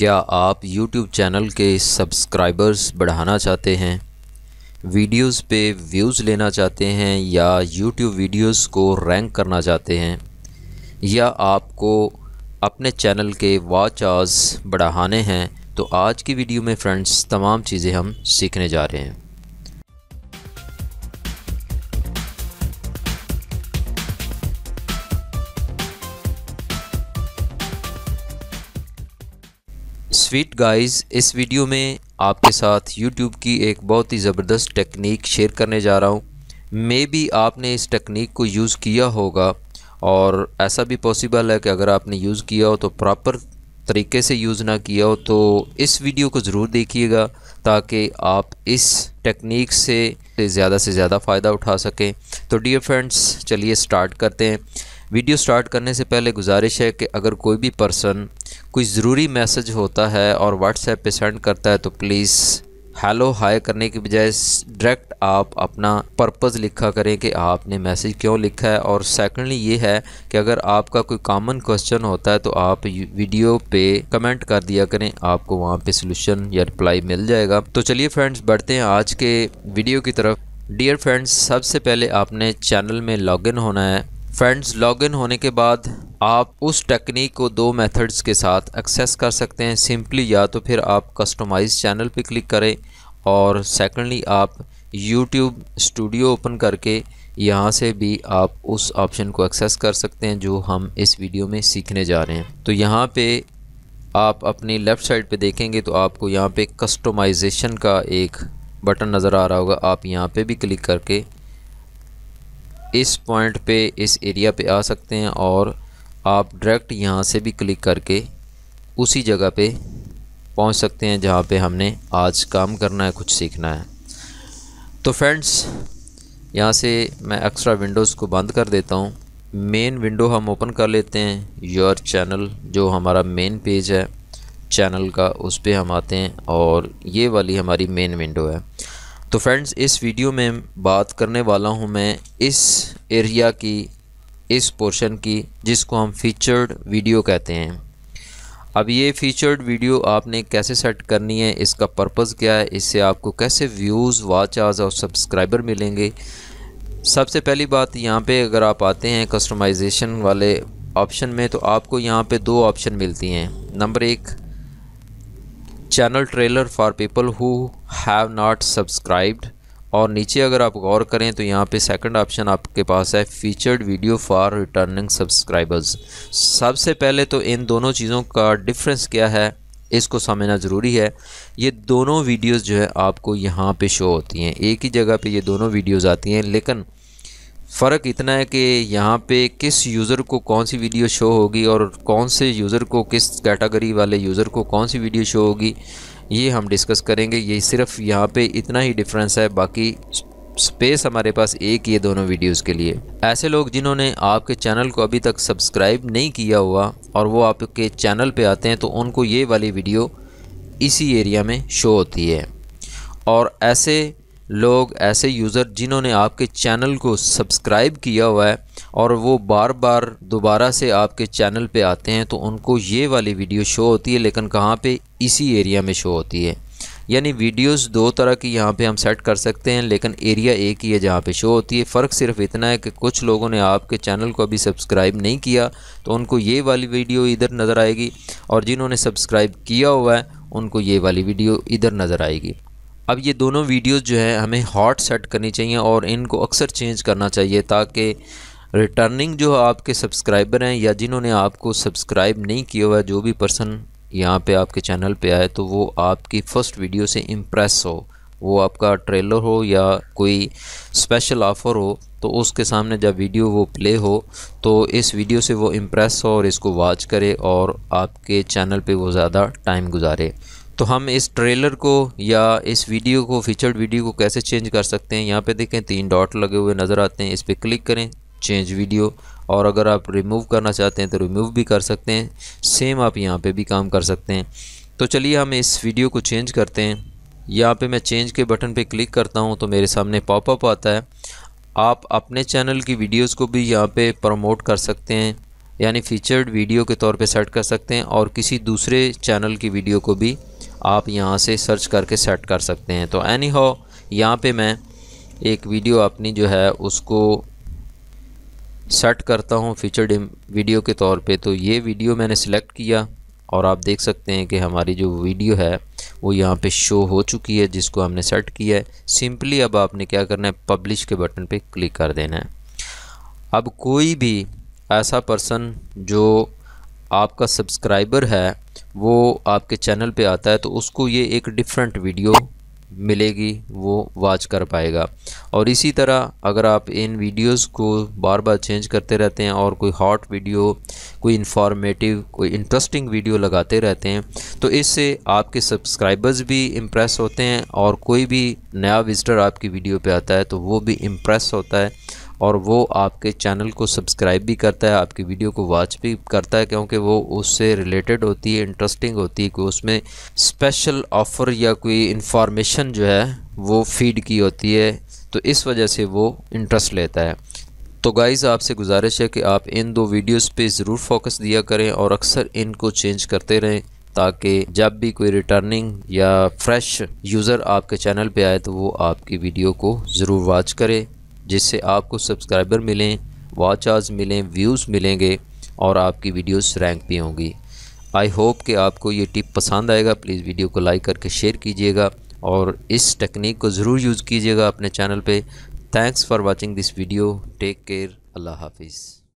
क्या आप YouTube channel के सब्सक्राइबर्स बढ़ाना चाहते हैं वीडियोस पे व्यूज़ लेना चाहते हैं या YouTube वीडियोस को रैंक करना चाहते हैं या आपको अपने चैनल के वॉच आज बढ़ाने हैं तो आज की वीडियो में फ्रेंड्स तमाम चीज़ें हम सीखने जा रहे हैं स्वीट गाइस इस वीडियो में आपके साथ यूट्यूब की एक बहुत ही ज़बरदस्त टेक्निक शेयर करने जा रहा हूँ मे भी आपने इस टेक्निक को यूज़ किया होगा और ऐसा भी पॉसिबल है कि अगर आपने यूज़ किया हो तो प्रॉपर तरीके से यूज़ ना किया हो तो इस वीडियो को ज़रूर देखिएगा ताकि आप इस टेक्निक से ज़्यादा से ज़्यादा फ़ायदा उठा सकें तो डियर फ्रेंड्स चलिए स्टार्ट करते हैं वीडियो स्टार्ट करने से पहले गुजारिश है कि अगर कोई भी पर्सन कोई ज़रूरी मैसेज होता है और व्हाट्सएप पे सेंड करता है तो प्लीज़ हेलो हाय करने के बजाय डायरेक्ट आप अपना पर्पज़ लिखा करें कि आपने मैसेज क्यों लिखा है और सेकंडली ये है कि अगर आपका कोई कॉमन क्वेश्चन होता है तो आप वीडियो पे कमेंट कर दिया करें आपको वहाँ पर सोल्यूशन या रिप्लाई मिल जाएगा तो चलिए फ्रेंड्स बढ़ते हैं आज के वीडियो की तरफ डियर फ्रेंड्स सबसे पहले आपने चैनल में लॉगिन होना है फ्रेंड्स लॉगिन होने के बाद आप उस टेक्निक को दो मेथड्स के साथ एक्सेस कर सकते हैं सिंपली या तो फिर आप कस्टमाइज चैनल पे क्लिक करें और सेकंडली आप यूट्यूब स्टूडियो ओपन करके यहाँ से भी आप उस ऑप्शन को एक्सेस कर सकते हैं जो हम इस वीडियो में सीखने जा रहे हैं तो यहाँ पे आप अपनी लेफ़्ट साइड पे देखेंगे तो आपको यहाँ पे कस्टमाइजेशन का एक बटन नज़र आ रहा होगा आप यहाँ पे भी क्लिक करके इस पॉइंट पे इस एरिया पे आ सकते हैं और आप डायरेक्ट यहाँ से भी क्लिक करके उसी जगह पे पहुँच सकते हैं जहाँ पे हमने आज काम करना है कुछ सीखना है तो फ्रेंड्स यहाँ से मैं एक्स्ट्रा विंडोज़ को बंद कर देता हूँ मेन विंडो हम ओपन कर लेते हैं योर चैनल जो हमारा मेन पेज है चैनल का उस पर हम आते हैं और ये वाली हमारी मेन विंडो है तो फ्रेंड्स इस वीडियो में बात करने वाला हूं मैं इस एरिया की इस पोर्शन की जिसको हम फीचर्ड वीडियो कहते हैं अब ये फीचर्ड वीडियो आपने कैसे सेट करनी है इसका पर्पज़ क्या है इससे आपको कैसे व्यूज़ वाच आज़ और सब्सक्राइबर मिलेंगे सबसे पहली बात यहाँ पे अगर आप आते हैं कस्टमाइजेशन वाले ऑप्शन में तो आपको यहाँ पे दो ऑप्शन मिलती हैं नंबर एक channel trailer for people who have not subscribed और नीचे अगर आप गौर करें तो यहाँ पे सेकंड ऑप्शन आपके पास है featured video for returning subscribers सबसे पहले तो इन दोनों चीज़ों का डिफरेंस क्या है इसको समझना ज़रूरी है ये दोनों वीडियोस जो है आपको यहाँ पे शो होती हैं एक ही जगह पे ये दोनों वीडियोस आती हैं लेकिन फ़र्क इतना है कि यहाँ पे किस यूज़र को कौन सी वीडियो शो होगी और कौन से यूज़र को किस कैटेगरी वाले यूज़र को कौन सी वीडियो शो होगी ये हम डिस्कस करेंगे ये सिर्फ यहाँ पे इतना ही डिफरेंस है बाकी स्पेस हमारे पास एक ही है दोनों वीडियोस के लिए ऐसे लोग जिन्होंने आपके चैनल को अभी तक सब्सक्राइब नहीं किया हुआ और वो आपके चैनल पर आते हैं तो उनको ये वाली वीडियो इसी एरिया में शो होती है और ऐसे लोग ऐसे यूज़र जिन्होंने आपके चैनल को सब्सक्राइब किया हुआ है और वो बार बार दोबारा से आपके चैनल पे आते हैं तो उनको ये वाली वीडियो शो होती है लेकिन कहाँ पे इसी एरिया में शो होती है यानी वीडियोस दो तरह की यहाँ पे हम सेट कर सकते हैं लेकिन एरिया एक ही है जहाँ पे शो होती है फ़र्क सिर्फ इतना है कि कुछ लोगों ने आपके चैनल को अभी सब्सक्राइब नहीं किया तो उनको ये वाली वीडियो इधर नज़र आएगी और जिन्होंने सब्सक्राइब किया हुआ है उनको ये वाली वीडियो इधर नज़र आएगी अब ये दोनों वीडियोज़ जो है हमें हॉट सेट करनी चाहिए और इनको अक्सर चेंज करना चाहिए ताकि रिटर्निंग जो आपके सब्सक्राइबर हैं या जिन्होंने आपको सब्सक्राइब नहीं किया हुआ जो भी पर्सन यहाँ पे आपके चैनल पे आए तो वो आपकी फ़र्स्ट वीडियो से इम्प्रेस हो वो आपका ट्रेलर हो या कोई स्पेशल ऑफ़र हो तो उसके सामने जब वीडियो वो प्ले हो तो इस वीडियो से वो इम्प्रेस हो और इसको वॉच करे और आपके चैनल पे वो ज़्यादा टाइम गुजारे तो हम इस ट्रेलर को या इस वीडियो को फीचर्ड वीडियो को कैसे चेंज कर सकते हैं यहाँ पे देखें तीन डॉट लगे हुए नज़र आते हैं इस पर क्लिक करें चेंज वीडियो और अगर आप रिमूव करना चाहते हैं तो रिमूव भी कर सकते हैं सेम आप यहाँ पे भी काम कर सकते हैं तो चलिए हम इस वीडियो को चेंज करते हैं यहाँ पर मैं चेंज के बटन पर क्लिक करता हूँ तो मेरे सामने पॉपअप आता है आप अपने चैनल की वीडियोज़ को भी यहाँ पर प्रमोट कर सकते हैं यानी फीचर्ड वीडियो के तौर पे सेट कर सकते हैं और किसी दूसरे चैनल की वीडियो को भी आप यहाँ से सर्च करके सेट कर सकते हैं तो एनी हो यहाँ पर मैं एक वीडियो अपनी जो है उसको सेट करता हूँ फीचर्ड वीडियो के तौर पे तो ये वीडियो मैंने सिलेक्ट किया और आप देख सकते हैं कि हमारी जो वीडियो है वो यहाँ पे शो हो चुकी है जिसको हमने सेट किया है सिंपली अब आपने क्या करना है पब्लिश के बटन पे क्लिक कर देना है अब कोई भी ऐसा पर्सन जो आपका सब्सक्राइबर है वो आपके चैनल पे आता है तो उसको ये एक डिफरेंट वीडियो मिलेगी वो वॉच कर पाएगा और इसी तरह अगर आप इन वीडियोस को बार बार चेंज करते रहते हैं और कोई हॉट वीडियो कोई इंफॉर्मेटिव कोई इंटरेस्टिंग वीडियो लगाते रहते हैं तो इससे आपके सब्सक्राइबर्स भी इम्प्रेस होते हैं और कोई भी नया विज़िटर आपकी वीडियो पे आता है तो वो भी इम्प्रेस होता है और वो आपके चैनल को सब्सक्राइब भी करता है आपकी वीडियो को वॉच भी करता है क्योंकि वो उससे रिलेटेड होती है इंटरेस्टिंग होती है कि उसमें स्पेशल ऑफ़र या कोई इन्फॉर्मेशन जो है वो फीड की होती है तो इस वजह से वो इंटरेस्ट लेता है तो गाइज़ आपसे गुजारिश है कि आप इन दो वीडियोस पे ज़रूर फोकस दिया करें और अक्सर इनको चेंज करते रहें ताकि जब भी कोई रिटर्निंग या फ्रेश यूज़र आपके चैनल पे आए तो वो आपकी वीडियो को ज़रूर वॉच करे जिससे आपको सब्सक्राइबर मिलें आज मिलें व्यूज़ मिलेंगे और आपकी वीडियोस रैंक भी होंगी आई होप कि आपको ये टिप पसंद आएगा प्लीज़ वीडियो को लाइक करके शेयर कीजिएगा और इस टेक्निक को ज़रूर यूज़ कीजिएगा अपने चैनल पे thanks for watching this video take care अल्लाह हाफिज़